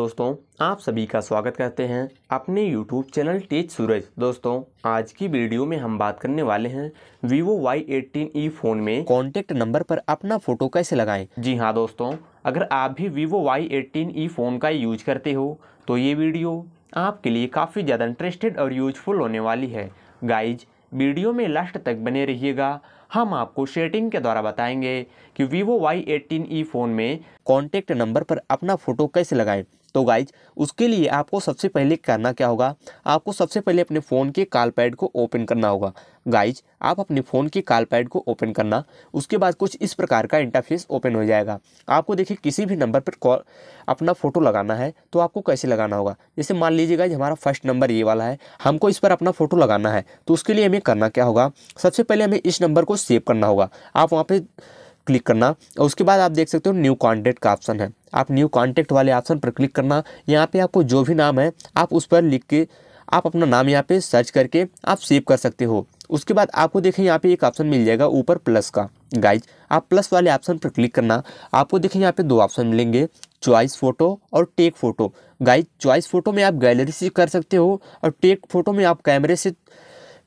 दोस्तों आप सभी का स्वागत करते हैं अपने YouTube चैनल टेच सूरज दोस्तों आज की वीडियो में हम बात करने वाले हैं Vivo Y18e फ़ोन में कॉन्टेक्ट नंबर पर अपना फ़ोटो कैसे लगाएं जी हाँ दोस्तों अगर आप भी Vivo Y18e फ़ोन का यूज करते हो तो ये वीडियो आपके लिए काफ़ी ज़्यादा इंटरेस्टेड और यूजफुल होने वाली है गाइज वीडियो में लास्ट तक बने रहिएगा हम आपको शेटिंग के द्वारा बताएंगे कि Vivo Y18e फ़ोन में कॉन्टेक्ट नंबर पर अपना फ़ोटो कैसे लगाएं तो गाइज उसके लिए आपको सबसे पहले करना क्या होगा आपको सबसे पहले अपने फ़ोन के कॉल पैड को ओपन करना होगा गाइज आप अपने फ़ोन के कॉल पैड को ओपन करना उसके बाद कुछ इस प्रकार का इंटरफेस ओपन हो जाएगा आपको देखिए किसी भी नंबर पर कॉल अपना फ़ोटो लगाना है तो आपको कैसे लगाना होगा जैसे मान लीजिए गाइज हमारा फर्स्ट नंबर ये वाला है हमको इस पर अपना फ़ोटो लगाना है तो उसके लिए हमें करना क्या होगा सबसे पहले हमें इस नंबर को सेव करना होगा आप वहाँ पर क्लिक करना और उसके बाद आप देख सकते हो न्यू कॉन्टेक्ट का ऑप्शन है आप न्यू कॉन्टैक्ट वाले ऑप्शन पर क्लिक करना यहाँ पे आपको जो भी नाम है आप उस पर लिख के आप अपना नाम यहाँ पे सर्च करके आप सेव कर सकते हो उसके बाद आपको देखें यहाँ पे एक ऑप्शन मिल जाएगा ऊपर प्लस का गाइज आप प्लस वाले ऑप्शन पर क्लिक करना आपको देखें यहाँ पे दो ऑप्शन मिलेंगे चॉइस फ़ोटो और take photo guys choice photo में आप गैलरी से कर सकते हो और टेक फ़ोटो में आप कैमरे से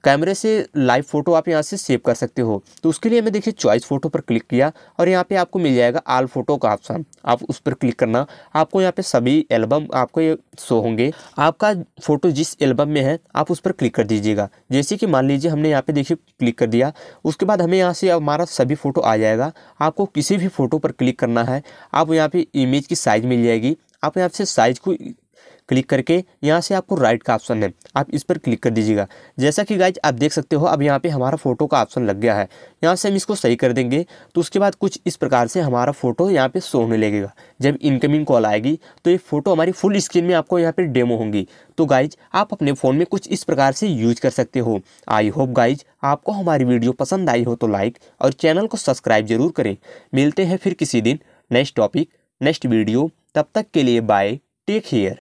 कैमरे से लाइव फोटो आप यहाँ से सेव कर सकते हो तो उसके लिए मैं देखिए चॉइस फोटो पर क्लिक किया और यहाँ पे आपको मिल जाएगा आल फोटो का ऑप्शन आप उस पर क्लिक करना आपको यहाँ पे सभी एल्बम आपको ये शो होंगे आपका फोटो जिस एल्बम में है आप उस पर क्लिक कर दीजिएगा जैसे कि मान लीजिए हमने यहाँ पे देखिए क्लिक कर दिया उसके बाद हमें यहाँ से हमारा सभी फ़ोटो आ जाएगा आपको किसी भी फ़ोटो पर क्लिक करना है आप यहाँ पर इमेज की साइज़ मिल जाएगी आप यहाँ से साइज़ को क्लिक करके यहाँ से आपको राइट का ऑप्शन है आप इस पर क्लिक कर दीजिएगा जैसा कि गाइज आप देख सकते हो अब यहाँ पे हमारा फोटो का ऑप्शन लग गया है यहाँ से हम इसको सही कर देंगे तो उसके बाद कुछ इस प्रकार से हमारा फोटो यहाँ पे शो होने लगेगा जब इनकमिंग कॉल आएगी तो ये फोटो हमारी फुल स्क्रीन में आपको यहाँ पे डेमो होंगी तो गाइज आप अपने फ़ोन में कुछ इस प्रकार से यूज कर सकते हो आई होप गाइज आपको हमारी वीडियो पसंद आई हो तो लाइक और चैनल को सब्सक्राइब जरूर करें मिलते हैं फिर किसी दिन नेक्स्ट टॉपिक नेक्स्ट वीडियो तब तक के लिए बाय टेक केयर